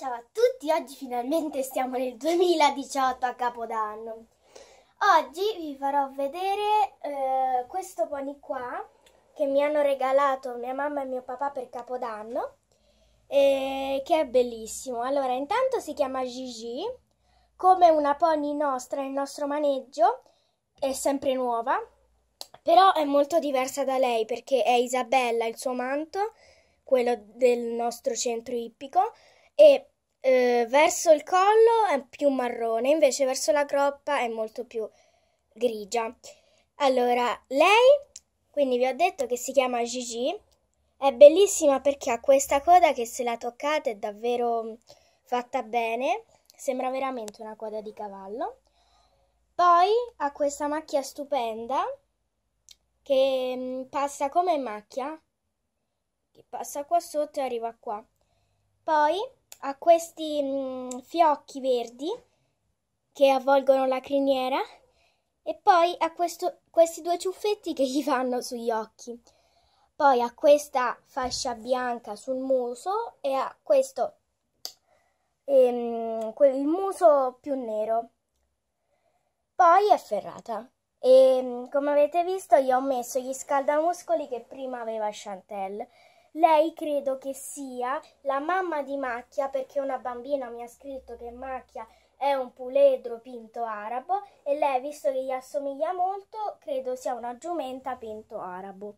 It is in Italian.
Ciao a tutti, oggi finalmente stiamo nel 2018 a Capodanno. Oggi vi farò vedere eh, questo pony qua che mi hanno regalato mia mamma e mio papà per Capodanno eh, che è bellissimo. Allora, intanto si chiama Gigi, come una pony nostra il nostro maneggio, è sempre nuova, però è molto diversa da lei perché è Isabella il suo manto, quello del nostro centro ippico, e eh, verso il collo è più marrone, invece verso la croppa è molto più grigia. Allora, lei, quindi vi ho detto che si chiama Gigi, è bellissima perché ha questa coda che se la toccate è davvero fatta bene, sembra veramente una coda di cavallo. Poi ha questa macchia stupenda che mm, passa come macchia, che passa qua sotto e arriva qua. Poi ha questi mh, mm, fiocchi verdi che avvolgono la criniera e poi ha questo, questi due ciuffetti che gli fanno sugli occhi. Poi ha questa fascia bianca sul muso e ha questo, ehm, quel, il muso più nero. Poi è ferrata. E mm, come avete visto, gli ho messo gli scaldamuscoli che prima aveva Chantelle. Lei credo che sia la mamma di Macchia perché una bambina mi ha scritto che Macchia è un puledro pinto arabo e lei, visto che gli assomiglia molto, credo sia una giumenta pinto arabo.